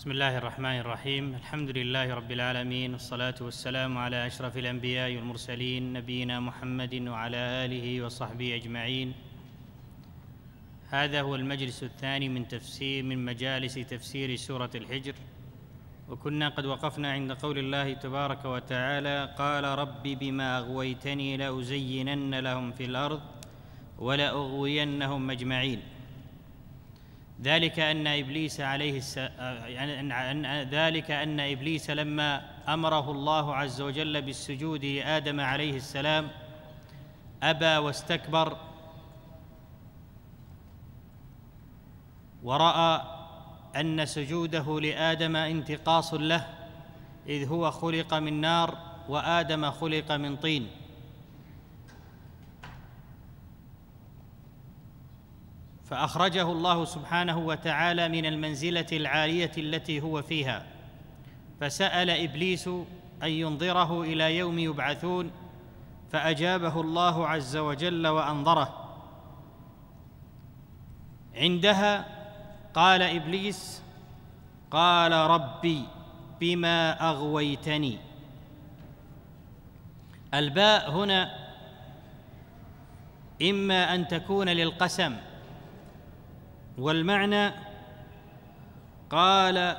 بسم الله الرحمن الرحيم الحمد لله رب العالمين والصلاة والسلام على أشرف الأنبياء والمرسلين نبينا محمد وعلى آله وصحبه أجمعين هذا هو المجلس الثاني من تفسير من مجالس تفسير سورة الحجر وكنا قد وقفنا عند قول الله تبارك وتعالى قال رب بما أغويتني لأزينن لهم في الأرض ولأغوينهم أجمعين ذلك أن إبليس عليه الس... يعني أن... أن... ذلك أن إبليس لما أمره الله عز وجل بالسجود لآدم عليه السلام أبى واستكبر ورأى أن سجوده لآدم انتقاص له إذ هو خلق من نار وآدم خلق من طين فاخرجه الله سبحانه وتعالى من المنزله العاليه التي هو فيها فسال ابليس ان ينظره الى يوم يبعثون فاجابه الله عز وجل وانظره عندها قال ابليس قال ربي بما اغويتني الباء هنا اما ان تكون للقسم والمعنى قال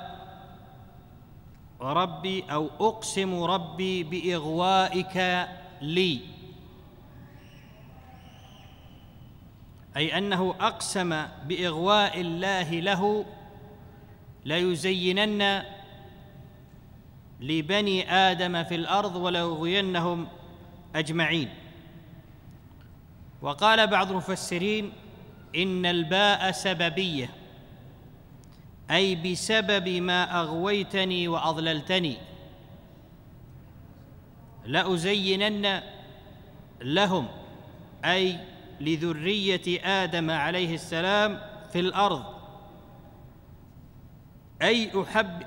ربي او اقسم ربي باغوائك لي اي انه اقسم باغواء الله له ليزينن لبني ادم في الارض وليغوينهم اجمعين وقال بعض المفسرين ان الباء سببيه اي بسبب ما اغويتني واضللتني لازينن لهم اي لذريه ادم عليه السلام في الارض اي احب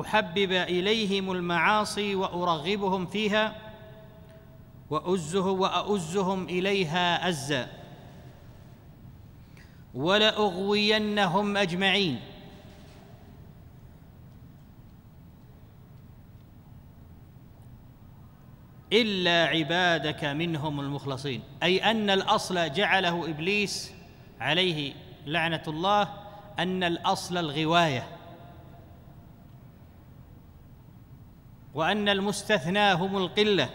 احبب اليهم المعاصي وارغبهم فيها وازه واؤزهم اليها ازا ولأغوينهم أجمعين إلا عبادك منهم المخلصين أي أن الأصل جعله إبليس عليه لعنة الله أن الأصل الغواية وأن المستثنى هم القلة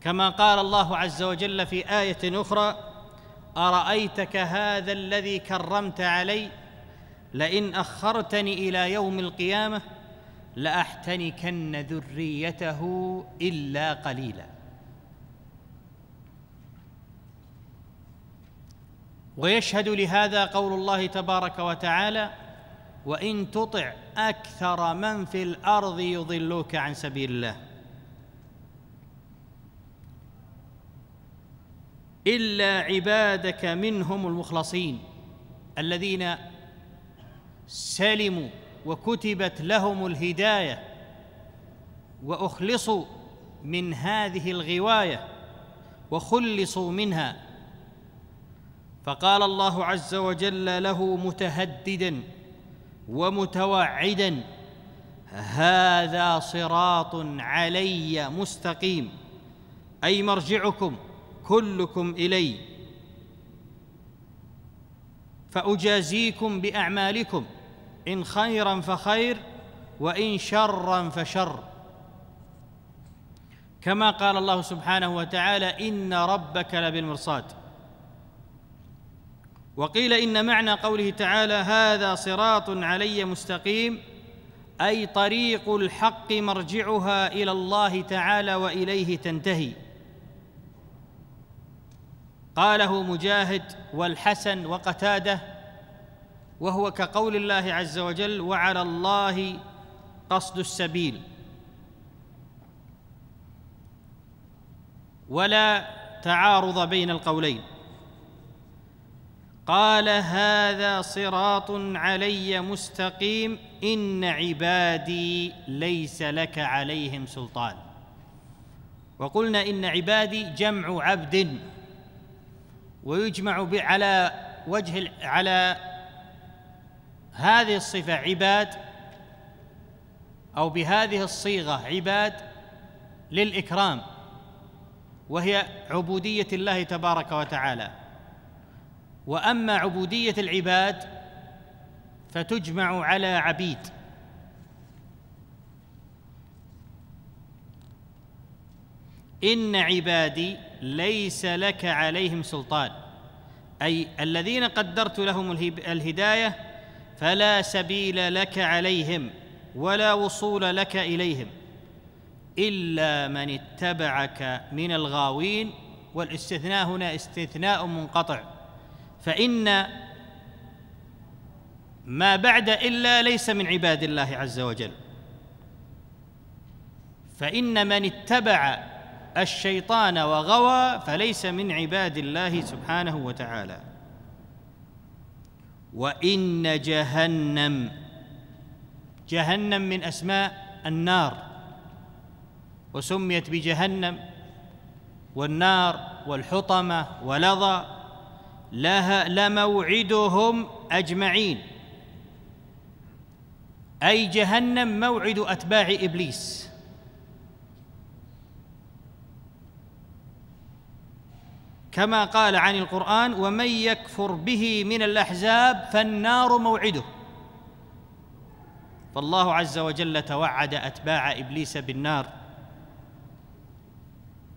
كما قال الله عز وجل في آية أخرى ارايتك هذا الذي كرمت علي لئن اخرتني الى يوم القيامه لاحتنكن ذريته الا قليلا ويشهد لهذا قول الله تبارك وتعالى وان تطع اكثر من في الارض يضلوك عن سبيل الله الا عبادك منهم المخلصين الذين سلموا وكتبت لهم الهدايه واخلصوا من هذه الغوايه وخلصوا منها فقال الله عز وجل له متهددا ومتوعدا هذا صراط علي مستقيم اي مرجعكم كلكم الي فاجازيكم باعمالكم ان خيرا فخير وان شرا فشر كما قال الله سبحانه وتعالى ان ربك لبالمرصاد وقيل ان معنى قوله تعالى هذا صراط علي مستقيم اي طريق الحق مرجعها الى الله تعالى واليه تنتهي قاله مجاهد والحسن وقتاده وهو كقول الله عز وجل وعلى الله قصد السبيل ولا تعارض بين القولين قال هذا صراط علي مستقيم ان عبادي ليس لك عليهم سلطان وقلنا ان عبادي جمع عبد ويجمع على وجه على هذه الصفة عباد أو بهذه الصيغة عباد للإكرام وهي عبودية الله تبارك وتعالى وأما عبودية العباد فتجمع على عبيد إن عبادي ليس لك عليهم سلطان اي الذين قدرت لهم الهدايه فلا سبيل لك عليهم ولا وصول لك اليهم الا من اتبعك من الغاوين والاستثناء هنا استثناء منقطع فان ما بعد الا ليس من عباد الله عز وجل فان من اتبع الشيطان وغوى فليس من عباد الله سبحانه وتعالى وان جهنم جهنم من اسماء النار وسميت بجهنم والنار والحطمه ولظى لها لموعدهم اجمعين اي جهنم موعد اتباع ابليس كما قال عن القرآن ومن يكفر به من الأحزاب فالنار موعده فالله عز وجل توعد أتباع إبليس بالنار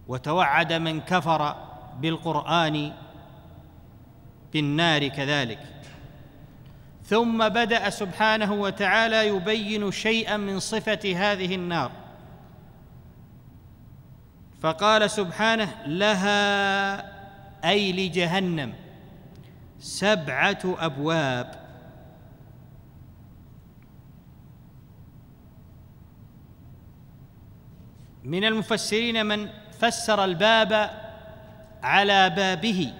وتوعد من كفر بالقرآن بالنار كذلك ثم بدأ سبحانه وتعالى يبين شيئا من صفة هذه النار فقال سبحانه لها أي لجهنم سبعة أبواب من المفسرين من فسر الباب على بابه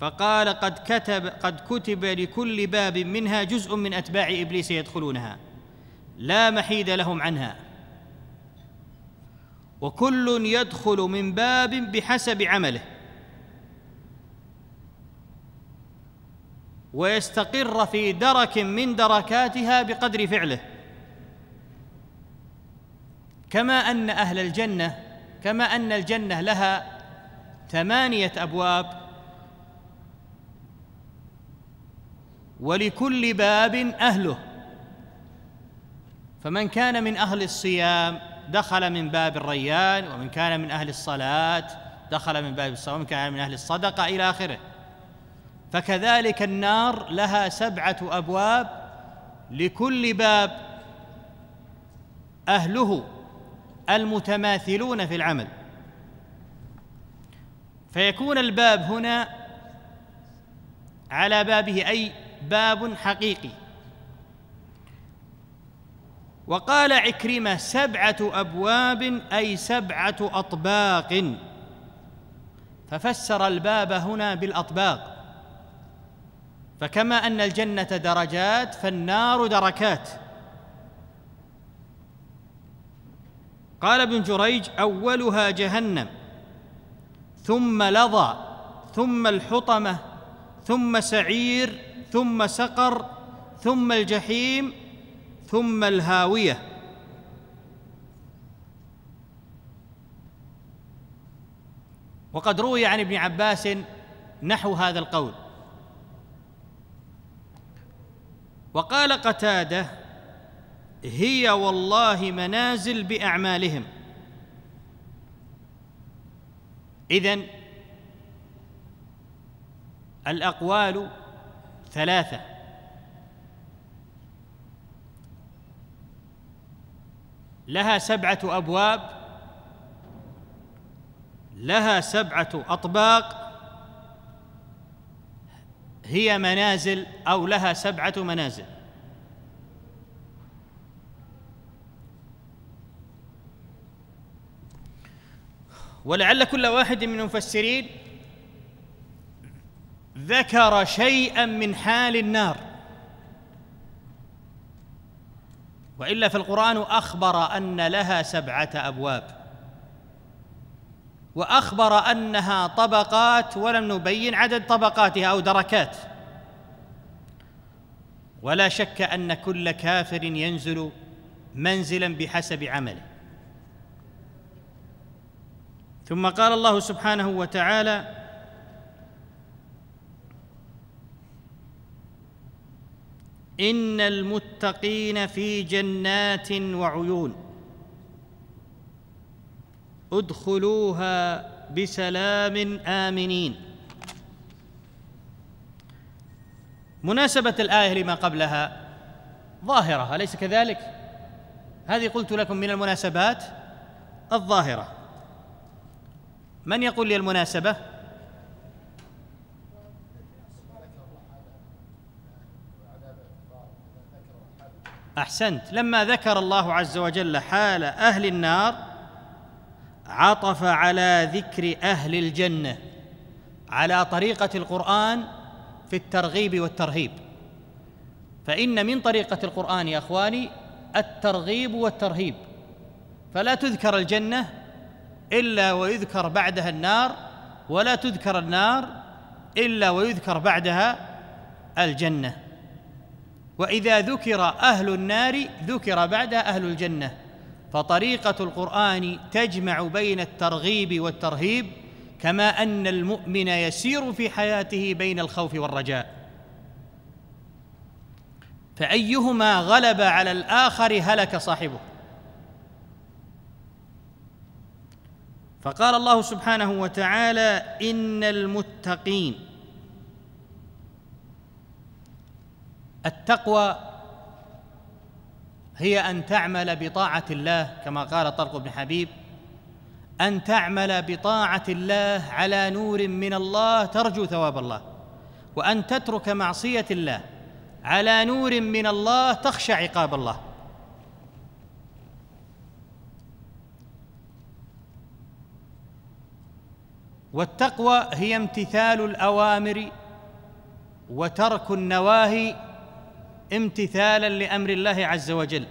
فقال قد كتب قد كتب لكل باب منها جزء من أتباع إبليس يدخلونها لا محيد لهم عنها وكل يدخل من باب بحسب عمله ويستقر في درك من دركاتها بقدر فعله كما ان اهل الجنه كما ان الجنه لها ثمانيه ابواب ولكل باب اهله فمن كان من اهل الصيام دخل من باب الريان ومن كان من اهل الصلاه دخل من باب الصلاه ومن كان من اهل الصدقه الى اخره فكذلك النار لها سبعه ابواب لكل باب اهله المتماثلون في العمل فيكون الباب هنا على بابه اي باب حقيقي وقال عكرمه سبعه ابواب اي سبعه اطباق ففسر الباب هنا بالاطباق فكما ان الجنه درجات فالنار دركات قال ابن جريج اولها جهنم ثم لظى ثم الحطمه ثم سعير ثم سقر ثم الجحيم ثم الهاويه وقد روي عن ابن عباس نحو هذا القول وقال قتاده هي والله منازل باعمالهم اذن الاقوال ثلاثه لها سبعه ابواب لها سبعه اطباق هي منازل او لها سبعه منازل ولعل كل واحد من المفسرين ذكر شيئا من حال النار والا فالقران اخبر ان لها سبعه ابواب واخبر انها طبقات ولم نبين عدد طبقاتها او دركات ولا شك ان كل كافر ينزل منزلا بحسب عمله ثم قال الله سبحانه وتعالى ان المتقين في جنات وعيون ادخلوها بسلام امنين مناسبه الايه لما قبلها ظاهره اليس كذلك هذه قلت لكم من المناسبات الظاهره من يقول لي المناسبه احسنت لما ذكر الله عز وجل حال اهل النار عطف على ذكر اهل الجنه على طريقه القران في الترغيب والترهيب فان من طريقه القران يا اخواني الترغيب والترهيب فلا تذكر الجنه الا ويذكر بعدها النار ولا تذكر النار الا ويذكر بعدها الجنه واذا ذكر اهل النار ذكر بعدها اهل الجنه فطريقه القران تجمع بين الترغيب والترهيب كما ان المؤمن يسير في حياته بين الخوف والرجاء فايهما غلب على الاخر هلك صاحبه فقال الله سبحانه وتعالى ان المتقين التقوى هي ان تعمل بطاعه الله كما قال طرق بن حبيب ان تعمل بطاعه الله على نور من الله ترجو ثواب الله وان تترك معصيه الله على نور من الله تخشى عقاب الله والتقوى هي امتثال الاوامر وترك النواهي امتثالا لامر الله عز وجل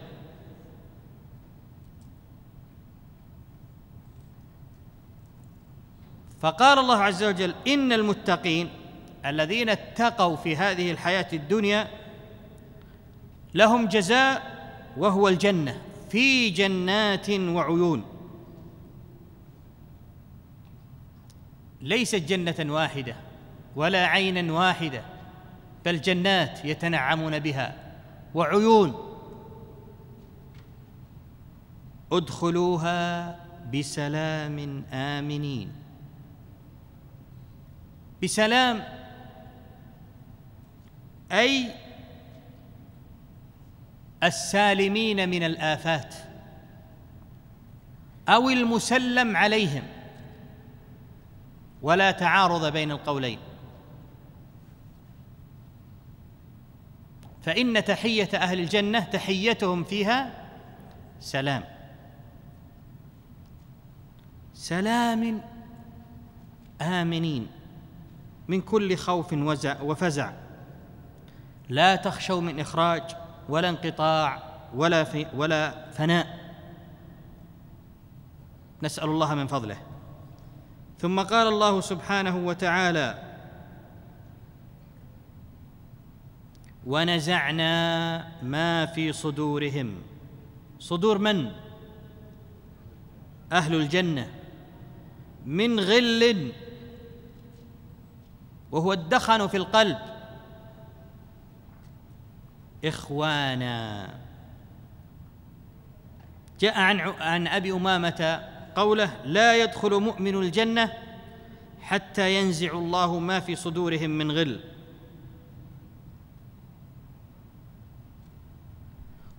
فقال الله عز وجل ان المتقين الذين اتقوا في هذه الحياه الدنيا لهم جزاء وهو الجنه في جنات وعيون ليست جنه واحده ولا عينا واحده بل جنات يتنعمون بها وعيون ادخلوها بسلام امنين بسلام اي السالمين من الافات او المسلم عليهم ولا تعارض بين القولين فإن تحية أهل الجنة تحيتهم فيها سلام سلام آمنين من كل خوف وفزع لا تخشوا من إخراج ولا انقطاع ولا في ولا فناء نسأل الله من فضله ثم قال الله سبحانه وتعالى ونزعنا ما في صدورهم صدور من اهل الجنه من غل وهو الدخن في القلب اخوانا جاء عن عن ابي امامه قوله لا يدخل مؤمن الجنه حتى ينزع الله ما في صدورهم من غل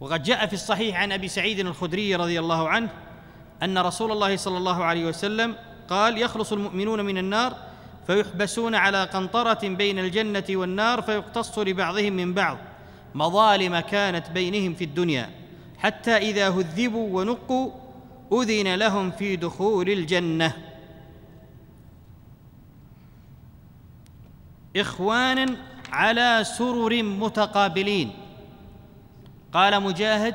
وقد جاء في الصحيح عن ابي سعيد الخدري رضي الله عنه ان رسول الله صلى الله عليه وسلم قال يخلص المؤمنون من النار فيحبسون على قنطره بين الجنه والنار فيقتص لبعضهم من بعض مظالم كانت بينهم في الدنيا حتى اذا هذبوا ونقوا اذن لهم في دخول الجنه اخوانا على سرر متقابلين قال مجاهد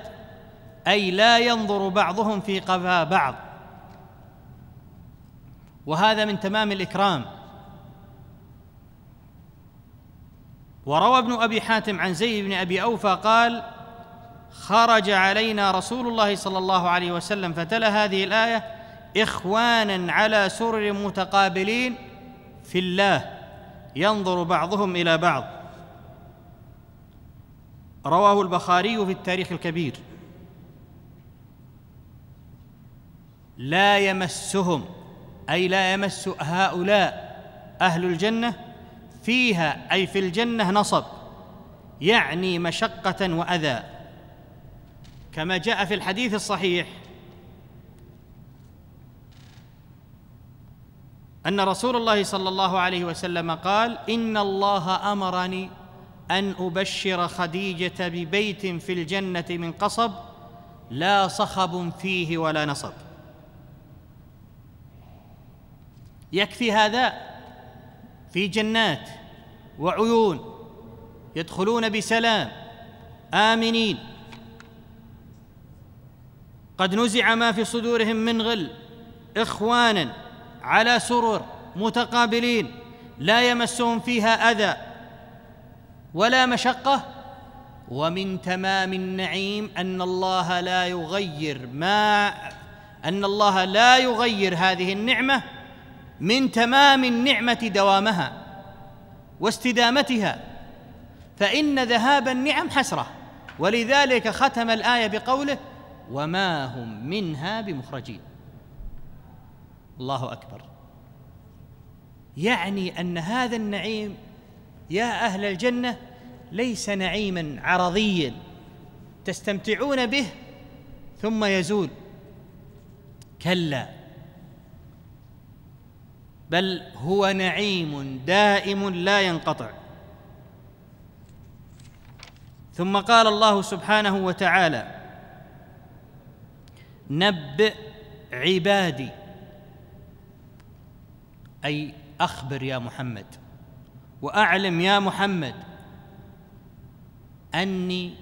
اي لا ينظر بعضهم في قفا بعض وهذا من تمام الاكرام وروى ابن ابي حاتم عن زيد بن ابي اوفى قال خرج علينا رسول الله صلى الله عليه وسلم فتلا هذه الايه اخوانا على سرر متقابلين في الله ينظر بعضهم الى بعض رواه البخاري في التاريخ الكبير لا يمسهم اي لا يمس هؤلاء اهل الجنه فيها اي في الجنه نصب يعني مشقه واذى كما جاء في الحديث الصحيح ان رسول الله صلى الله عليه وسلم قال ان الله امرني ان ابشر خديجه ببيت في الجنه من قصب لا صخب فيه ولا نصب يكفي هذا في جنات وعيون يدخلون بسلام امنين قد نزع ما في صدورهم من غل اخوانا على سرر متقابلين لا يمسهم فيها اذى ولا مشقه ومن تمام النعيم ان الله لا يغير ما ان الله لا يغير هذه النعمه من تمام النعمه دوامها واستدامتها فان ذهاب النعم حسره ولذلك ختم الايه بقوله وما هم منها بمخرجين الله اكبر يعني ان هذا النعيم يا أهل الجنة ليس نعيما عرضيا تستمتعون به ثم يزول كلا بل هو نعيم دائم لا ينقطع ثم قال الله سبحانه وتعالى نبئ عبادي اي اخبر يا محمد واعلم يا محمد اني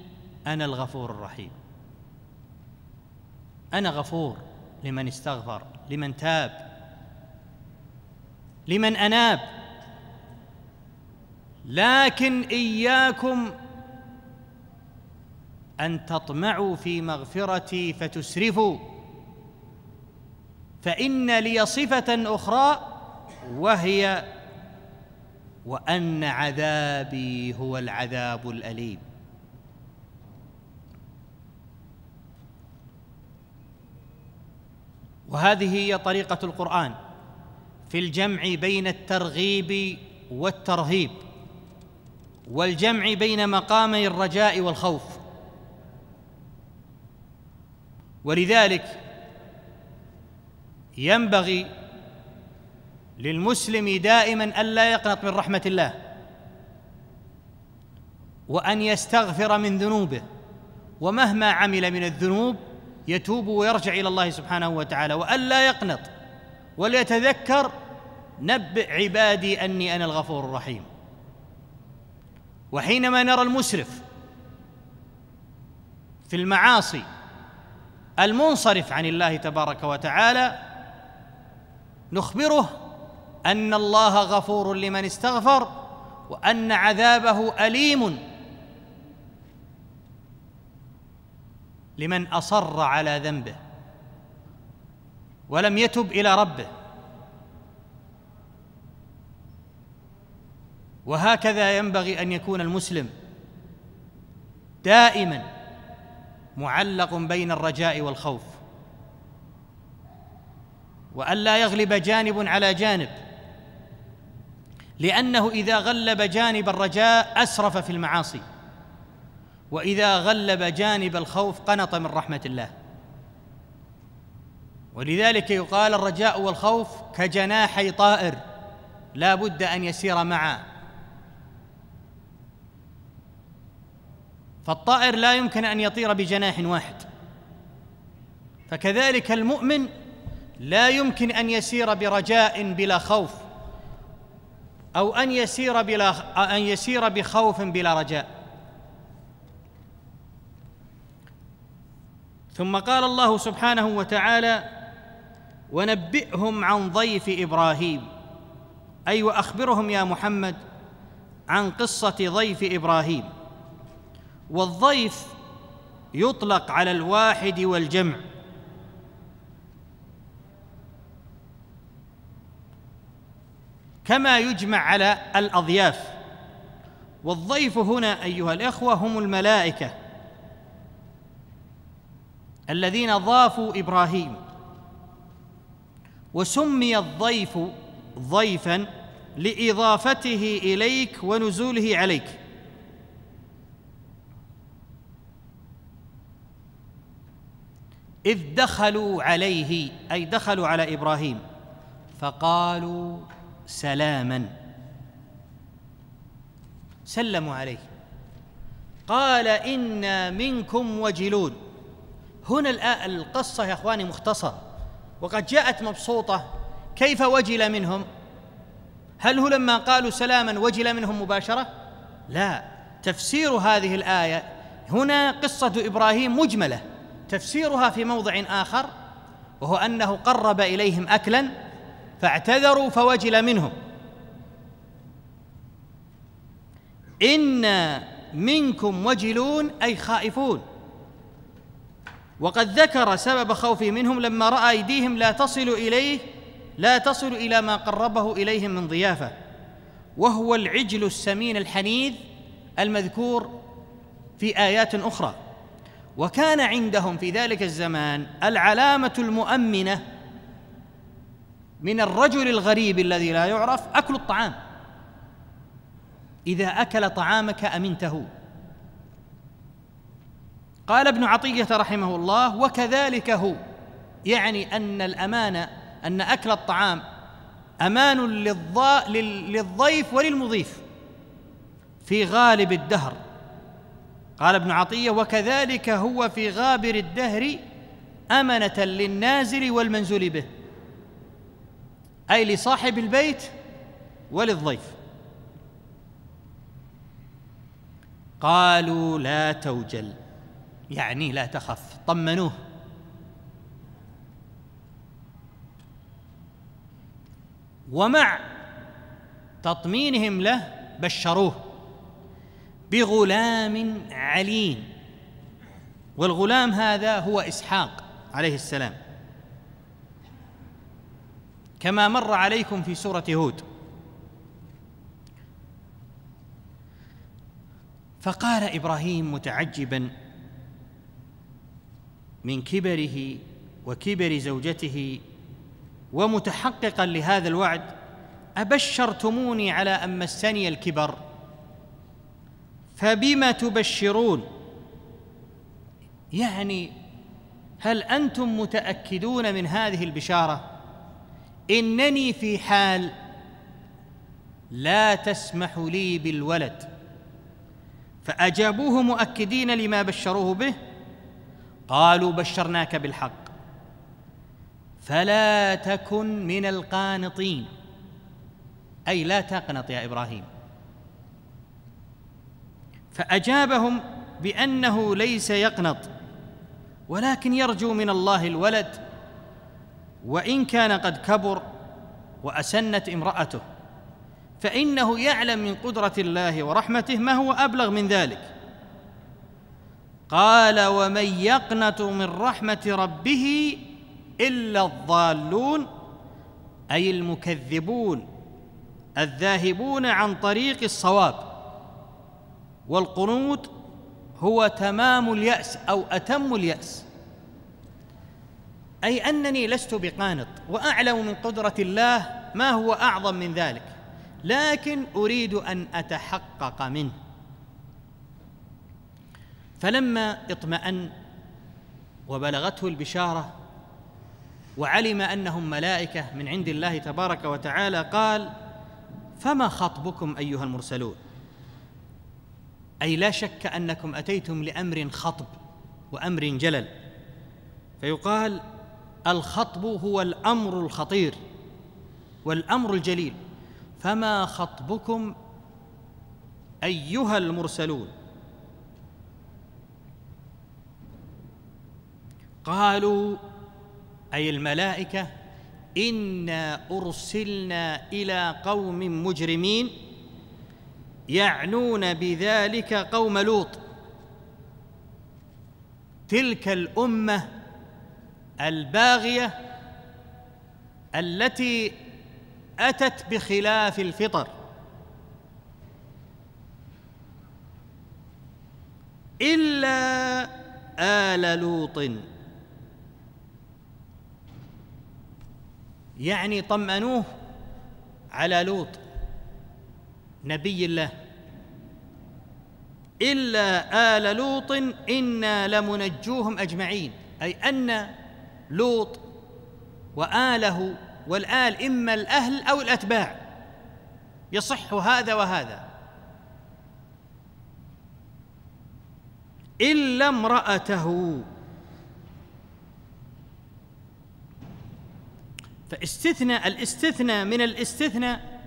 انا الغفور الرحيم انا غفور لمن استغفر لمن تاب لمن اناب لكن اياكم ان تطمعوا في مغفرتي فتسرفوا فان لي صفه اخرى وهي وان عذابي هو العذاب الاليم وهذه هي طريقه القران في الجمع بين الترغيب والترهيب والجمع بين مقامي الرجاء والخوف ولذلك ينبغي للمسلم دائما الا يقنط من رحمه الله وان يستغفر من ذنوبه ومهما عمل من الذنوب يتوب ويرجع الى الله سبحانه وتعالى والا يقنط وليتذكر نبئ عبادي اني انا الغفور الرحيم وحينما نرى المسرف في المعاصي المنصرف عن الله تبارك وتعالى نخبره ان الله غفور لمن استغفر وان عذابه اليم لمن اصر على ذنبه ولم يتب الى ربه وهكذا ينبغي ان يكون المسلم دائما معلق بين الرجاء والخوف والا يغلب جانب على جانب لانه اذا غلب جانب الرجاء اسرف في المعاصي واذا غلب جانب الخوف قنط من رحمه الله ولذلك يقال الرجاء والخوف كجناحي طائر لا بد ان يسير معا فالطائر لا يمكن ان يطير بجناح واحد فكذلك المؤمن لا يمكن ان يسير برجاء بلا خوف أو أن يسير بلا أن يسير بخوف بلا رجاء ثم قال الله سبحانه وتعالى ونبئهم عن ضيف إبراهيم أي وأخبرهم يا محمد عن قصة ضيف إبراهيم والضيف يطلق على الواحد والجمع كما يجمع على الاضياف والضيف هنا ايها الاخوه هم الملائكه الذين ضافوا ابراهيم وسمي الضيف ضيفا لاضافته اليك ونزوله عليك اذ دخلوا عليه اي دخلوا على ابراهيم فقالوا سلاما سلموا عليه قال إنا منكم وجلود هنا القصة يا أخواني مختصر وقد جاءت مبسوطة كيف وجل منهم هل هو لما قالوا سلاما وجل منهم مباشرة لا تفسير هذه الآية هنا قصة إبراهيم مجملة تفسيرها في موضع آخر وهو أنه قرب إليهم أكلا فاعتذروا فوجل منهم إنا منكم وجلون أي خائفون وقد ذكر سبب خوفه منهم لما رأى أيديهم لا تصل إليه لا تصل إلى ما قربه إليهم من ضيافة وهو العجل السمين الحنيذ المذكور في آيات أخرى وكان عندهم في ذلك الزمان العلامة المؤمنة من الرجل الغريب الذي لا يعرف اكل الطعام اذا اكل طعامك امنته قال ابن عطيه رحمه الله وكذلك هو يعني ان الامانه ان اكل الطعام امان للضيف وللمضيف في غالب الدهر قال ابن عطيه وكذلك هو في غابر الدهر امنه للنازل والمنزول به اي لصاحب البيت وللضيف قالوا لا توجل يعني لا تخف طمنوه ومع تطمينهم له بشروه بغلام عليم والغلام هذا هو اسحاق عليه السلام كما مر عليكم في سوره هود فقال ابراهيم متعجبا من كبره وكبر زوجته ومتحققا لهذا الوعد ابشرتموني على ان مسني الكبر فبما تبشرون يعني هل انتم متاكدون من هذه البشاره انني في حال لا تسمح لي بالولد فاجابوه مؤكدين لما بشروه به قالوا بشرناك بالحق فلا تكن من القانطين اي لا تقنط يا ابراهيم فاجابهم بانه ليس يقنط ولكن يرجو من الله الولد وان كان قد كبر واسنت امراته فانه يعلم من قدره الله ورحمته ما هو ابلغ من ذلك قال ومن يقنط من رحمه ربه الا الضالون اي المكذبون الذاهبون عن طريق الصواب والقنوط هو تمام الياس او اتم الياس اي انني لست بقانط واعلم من قدره الله ما هو اعظم من ذلك لكن اريد ان اتحقق منه فلما اطمان وبلغته البشاره وعلم انهم ملائكه من عند الله تبارك وتعالى قال فما خطبكم ايها المرسلون اي لا شك انكم اتيتم لامر خطب وامر جلل فيقال الخطب هو الامر الخطير والامر الجليل فما خطبكم ايها المرسلون قالوا اي الملائكه انا ارسلنا الى قوم مجرمين يعنون بذلك قوم لوط تلك الامه الباغيه التي اتت بخلاف الفطر الا ال لوط يعني طمأنوه على لوط نبي الله إلا آل لوط إنا لمنجوهم أجمعين أي أن لوط وآله والآل إما الأهل أو الأتباع يصح هذا وهذا إلا امرأته فاستثنى الاستثنى من الاستثناء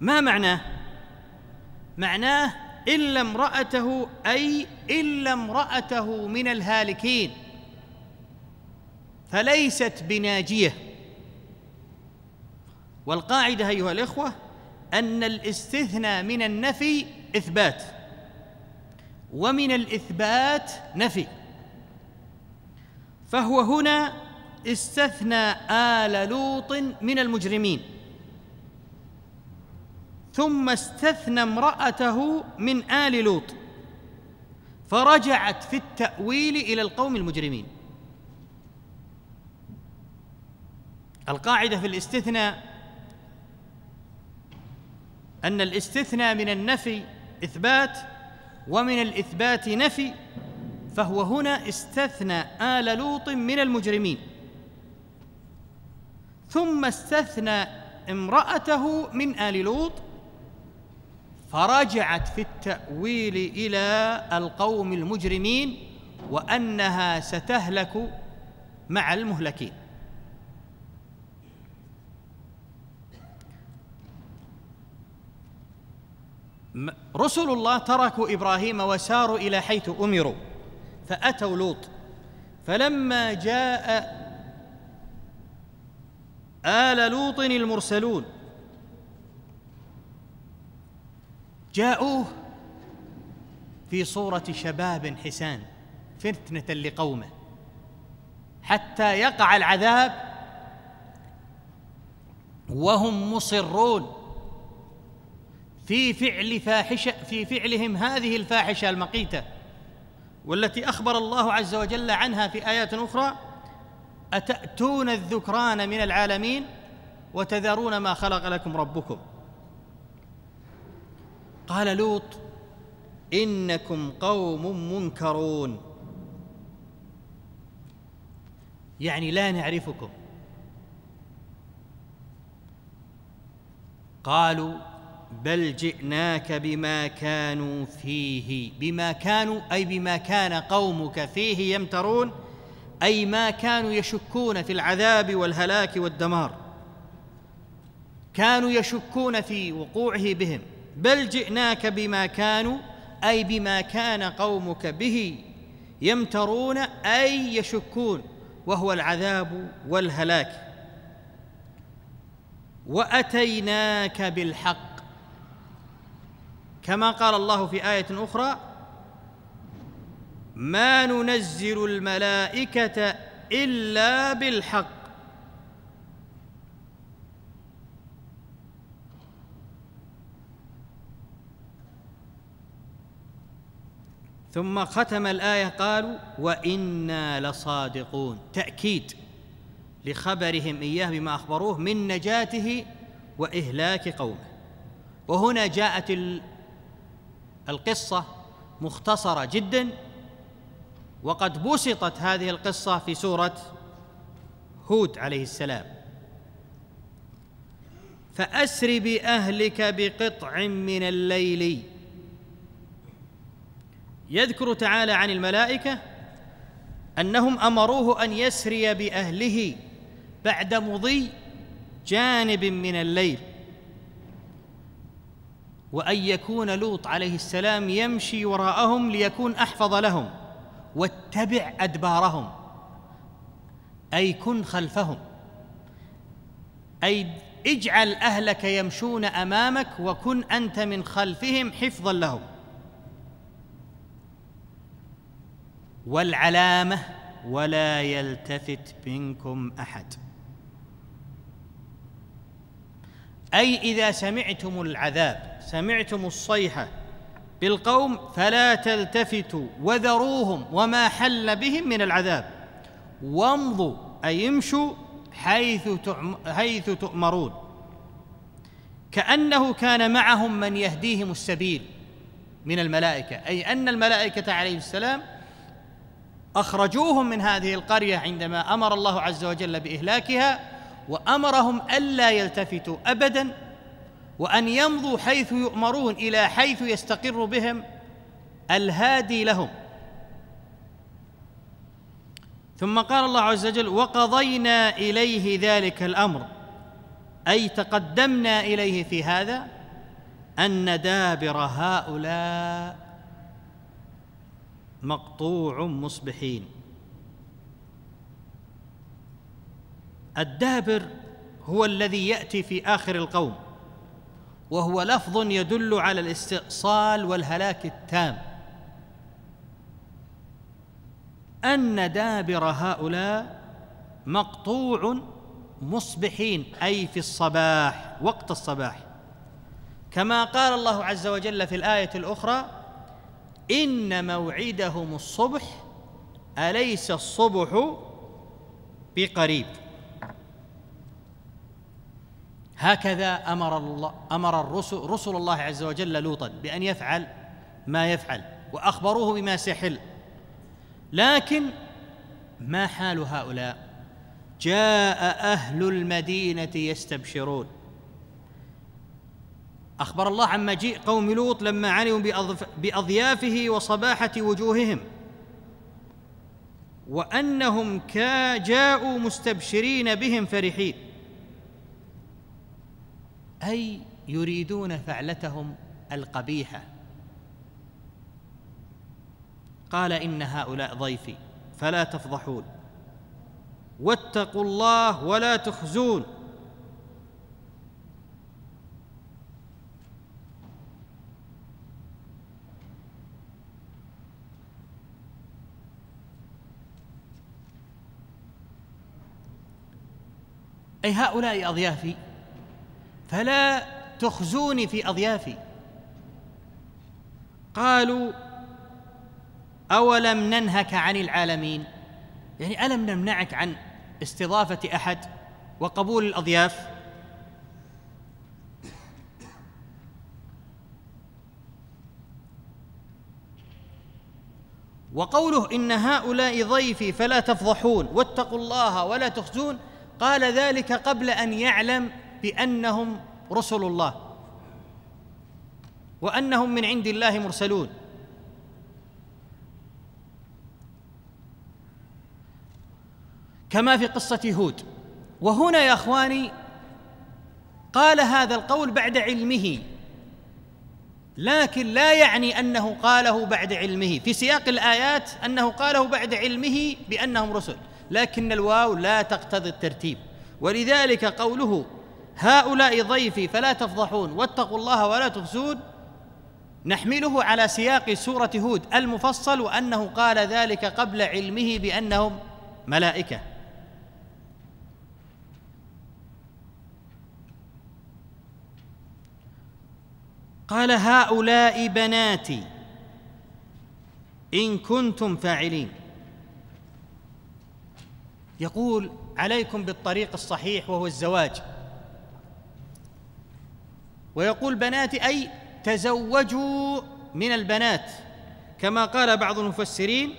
ما معناه معناه إلا امرأته أي إلا امرأته من الهالكين فليست بناجية والقاعدة أيها الإخوة أن الاستثناء من النفي إثبات ومن الإثبات نفي فهو هنا استثنى آل لوط من المجرمين ثم استثنى امرأته من آل لوط فرجعت في التأويل إلى القوم المجرمين القاعدة في الاستثناء أن الاستثناء من النفي إثبات ومن الإثبات نفي فهو هنا استثنى آل لوط من المجرمين ثم استثنى امرأته من آل لوط فرجعت في التأويل إلى القوم المجرمين وأنها ستهلك مع المهلكين رسل الله تركوا إبراهيم وساروا إلى حيث أمروا فأتوا لوط فلما جاء آل لوط المرسلون جاءوه في صورة شباب حسان فتنة لقومه حتى يقع العذاب وهم مصرون في فعل فاحشة في فعلهم هذه الفاحشة المقيتة والتي أخبر الله عز وجل عنها في آيات أخرى أتأتون الذكران من العالمين وتذرون ما خلق لكم ربكم قال لوط انكم قوم منكرون يعني لا نعرفكم قالوا بل جئناك بما كانوا فيه بما كانوا اي بما كان قومك فيه يمترون اي ما كانوا يشكون في العذاب والهلاك والدمار كانوا يشكون في وقوعه بهم بل جئناك بما كانوا اي بما كان قومك به يمترون اي يشكون وهو العذاب والهلاك واتيناك بالحق كما قال الله في ايه اخرى ما ننزل الملائكه الا بالحق ثم ختم الايه قالوا وانا لصادقون تاكيد لخبرهم اياه بما اخبروه من نجاته واهلاك قومه وهنا جاءت القصه مختصره جدا وقد بسطت هذه القصه في سوره هود عليه السلام فاسر باهلك بقطع من الليل يذكر تعالى عن الملائكه انهم امروه ان يسري باهله بعد مضي جانب من الليل وان يكون لوط عليه السلام يمشي وراءهم ليكون احفظ لهم واتبع ادبارهم اي كن خلفهم اي اجعل اهلك يمشون امامك وكن انت من خلفهم حفظا لهم والعلامه ولا يلتفت منكم احد اي اذا سمعتم العذاب سمعتم الصيحه بالقوم فلا تلتفتوا وذروهم وما حل بهم من العذاب وامضوا اي امشوا حيث حيث تؤمرون كانه كان معهم من يهديهم السبيل من الملائكه اي ان الملائكه عليه السلام اخرجوهم من هذه القريه عندما امر الله عز وجل باهلاكها وامرهم الا يلتفتوا ابدا وان يمضوا حيث يؤمرون الى حيث يستقر بهم الهادي لهم ثم قال الله عز وجل وقضينا اليه ذلك الامر اي تقدمنا اليه في هذا ان دابر هؤلاء مقطوع مصبحين الدابر هو الذي ياتي في اخر القوم وهو لفظ يدل على الاستئصال والهلاك التام ان دابر هؤلاء مقطوع مصبحين اي في الصباح وقت الصباح كما قال الله عز وجل في الايه الاخرى إن موعدهم الصبح أليس الصبح بقريب هكذا أمر الله أمر الرسل رسل الله عز وجل لوطا بأن يفعل ما يفعل وأخبروه بما سيحل لكن ما حال هؤلاء جاء أهل المدينة يستبشرون أخبر الله عن مجيء قوم لوط لما علموا بأضيافه وصباحة وجوههم وأنهم جاءوا مستبشرين بهم فرحين أي يريدون فعلتهم القبيحة قال إن هؤلاء ضيفي فلا تفضحون واتقوا الله ولا تخزون أي هؤلاء أضيافي فلا تخزوني في أضيافي قالوا أولم ننهك عن العالمين يعني ألم نمنعك عن استضافة أحد وقبول الأضياف وقوله إن هؤلاء ضيفي فلا تفضحون واتقوا الله ولا تخزون قال ذلك قبل ان يعلم بانهم رسل الله وانهم من عند الله مرسلون كما في قصه هود وهنا يا اخواني قال هذا القول بعد علمه لكن لا يعني انه قاله بعد علمه في سياق الايات انه قاله بعد علمه بانهم رسل لكن الواو لا تقتضي الترتيب ولذلك قوله هؤلاء ضيفي فلا تفضحون واتقوا الله ولا تخزون نحمله على سياق سوره هود المفصل وانه قال ذلك قبل علمه بانهم ملائكه قال هؤلاء بناتي ان كنتم فاعلين يقول عليكم بالطريق الصحيح وهو الزواج ويقول بناتي اي تزوجوا من البنات كما قال بعض المفسرين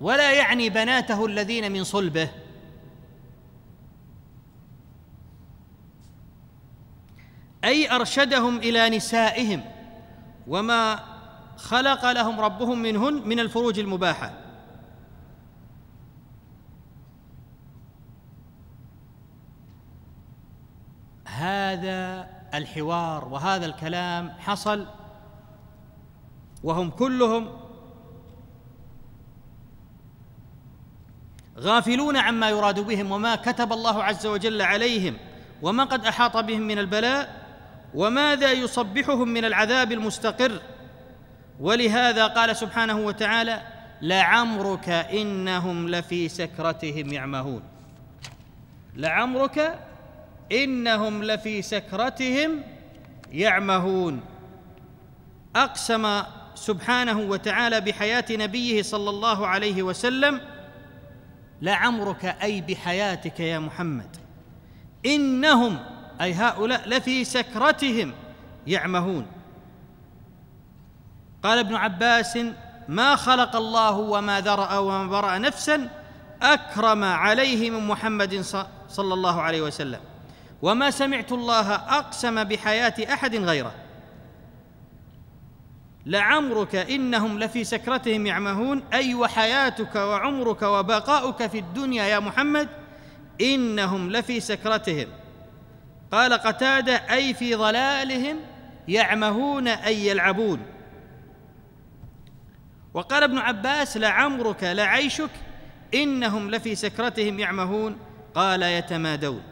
ولا يعني بناته الذين من صلبه اي ارشدهم الى نسائهم وما خلق لهم ربهم منهن من الفروج المباحه هذا الحوار وهذا الكلام حصل وهم كلهم غافلون عما يراد بهم وما كتب الله عز وجل عليهم وما قد احاط بهم من البلاء وماذا يصبحهم من العذاب المستقر ولهذا قال سبحانه وتعالى لعمرك انهم لفي سكرتهم يعمهون لعمرك انهم لفي سكرتهم يعمهون اقسم سبحانه وتعالى بحياه نبيه صلى الله عليه وسلم لعمرك اي بحياتك يا محمد انهم اي هؤلاء لفي سكرتهم يعمهون قال ابن عباس ما خلق الله وما ذرأ وما برأ نفسا أكرم عليه من محمد صلى الله عليه وسلم وما سمعت الله أقسم بحياة أحد غيره لعمرك إنهم لفي سكرتهم يعمهون أي أيوة، وحياتك وعمرك وبقاؤك في الدنيا يا محمد إنهم لفي سكرتهم قال قتاده اي في ضلالهم يعمهون اي يلعبون وقال ابن عباس لعمرك لعيشك انهم لفي سكرتهم يعمهون قال يتمادون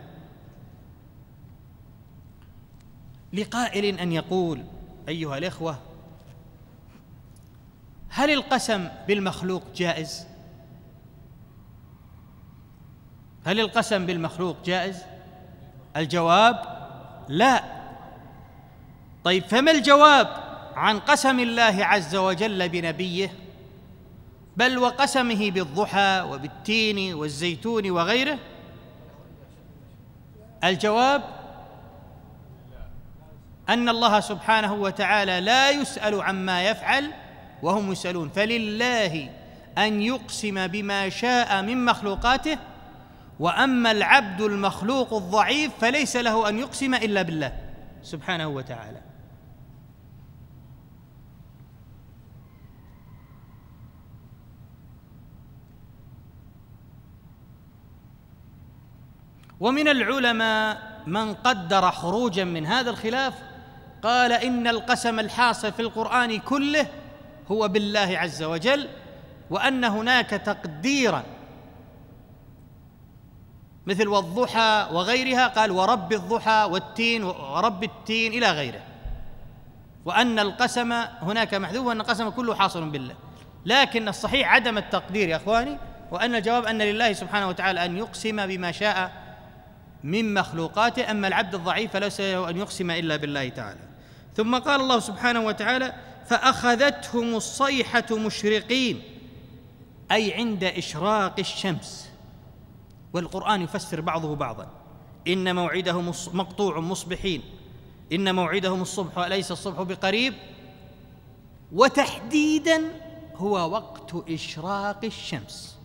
لقائل ان يقول ايها الاخوه هل القسم بالمخلوق جائز هل القسم بالمخلوق جائز الجواب لا طيب فما الجواب عن قسم الله عز وجل بنبيه بل وقسمه بالضحى وبالتين والزيتون وغيره الجواب ان الله سبحانه وتعالى لا يسال عما يفعل وهم يسالون فلله ان يقسم بما شاء من مخلوقاته واما العبد المخلوق الضعيف فليس له ان يقسم الا بالله سبحانه وتعالى ومن العلماء من قدر خروجا من هذا الخلاف قال ان القسم الحاصل في القران كله هو بالله عز وجل وان هناك تقديرا مثل والضحى وغيرها قال ورب الضحى والتين ورب التين إلى غيره وأن القسم هناك محذوف وأن القسم كله حاصل بالله لكن الصحيح عدم التقدير يا إخواني وأن الجواب أن لله سبحانه وتعالى أن يقسم بما شاء من مخلوقاته أما العبد الضعيف فليس له أن يقسم إلا بالله تعالى ثم قال الله سبحانه وتعالى فأخذتهم الصيحة مشرقين أي عند إشراق الشمس والقرآن يفسر بعضه بعضا إن موعدهم مقطوع مصبحين إن موعدهم الصبح أليس الصبح بقريب وتحديدا هو وقت إشراق الشمس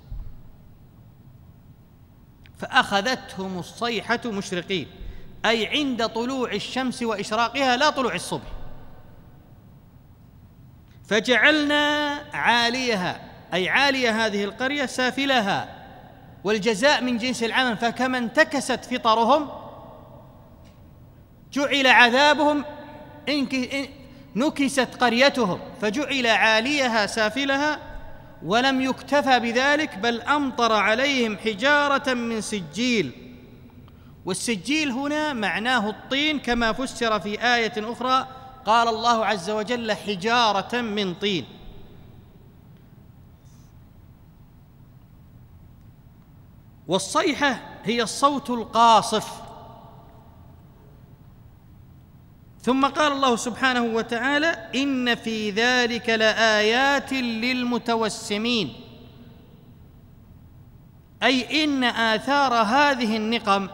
فأخذتهم الصيحة مشرقين أي عند طلوع الشمس وإشراقها لا طلوع الصبح فجعلنا عاليها أي عالية هذه القرية سافلها والجزاء من جنس العمل فكما انتكست فطرهم جعل عذابهم إن نكست قريتهم فجعل عاليها سافلها ولم يكتفى بذلك بل امطر عليهم حجاره من سجيل والسجيل هنا معناه الطين كما فسر في ايه اخرى قال الله عز وجل حجاره من طين والصيحه هي الصوت القاصف ثم قال الله سبحانه وتعالى ان في ذلك لايات للمتوسمين اي ان اثار هذه النقم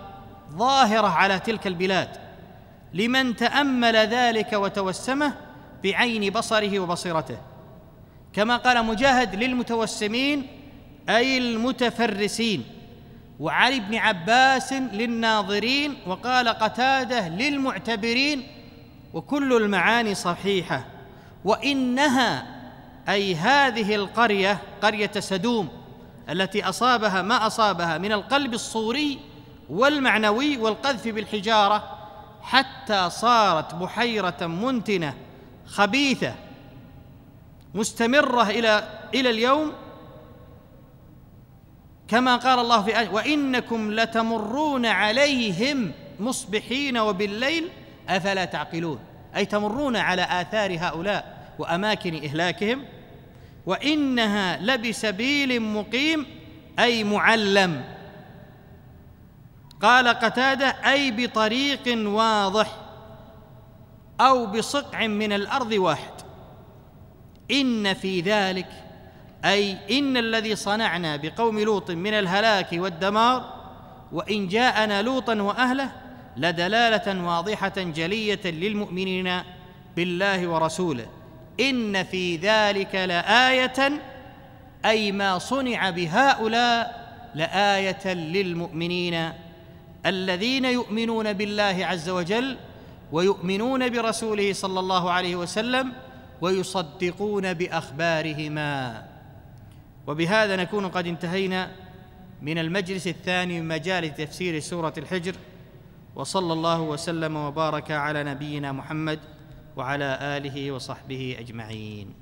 ظاهره على تلك البلاد لمن تامل ذلك وتوسمه بعين بصره وبصيرته كما قال مجاهد للمتوسمين اي المتفرسين وعن ابن عباس للناظرين وقال قتاده للمعتبرين وكل المعاني صحيحه وانها اي هذه القريه قريه سدوم التي اصابها ما اصابها من القلب الصوري والمعنوي والقذف بالحجاره حتى صارت بحيره منتنه خبيثه مستمره الى الى اليوم كما قال الله في آية وإنكم لتمرون عليهم مصبحين وبالليل أفلا تعقلون أي تمرون على آثار هؤلاء وأماكن إهلاكهم وإنها لبسبيل مقيم أي معلم قال قتادة أي بطريق واضح أو بصقع من الأرض واحد إن في ذلك اي ان الذي صنعنا بقوم لوط من الهلاك والدمار وان جاءنا لوطا واهله لدلاله واضحه جليه للمؤمنين بالله ورسوله ان في ذلك لايه اي ما صنع بهؤلاء لايه للمؤمنين الذين يؤمنون بالله عز وجل ويؤمنون برسوله صلى الله عليه وسلم ويصدقون باخبارهما وبهذا نكون قد انتهينا من المجلس الثاني من مجال تفسير سوره الحجر وصلى الله وسلم وبارك على نبينا محمد وعلى اله وصحبه اجمعين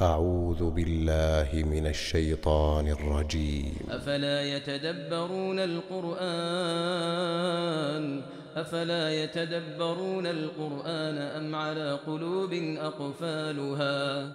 أعوذ بالله من الشيطان الرجيم أفلا يتدبرون القرآن أفلا يتدبرون القرآن أم على قلوب أقفالها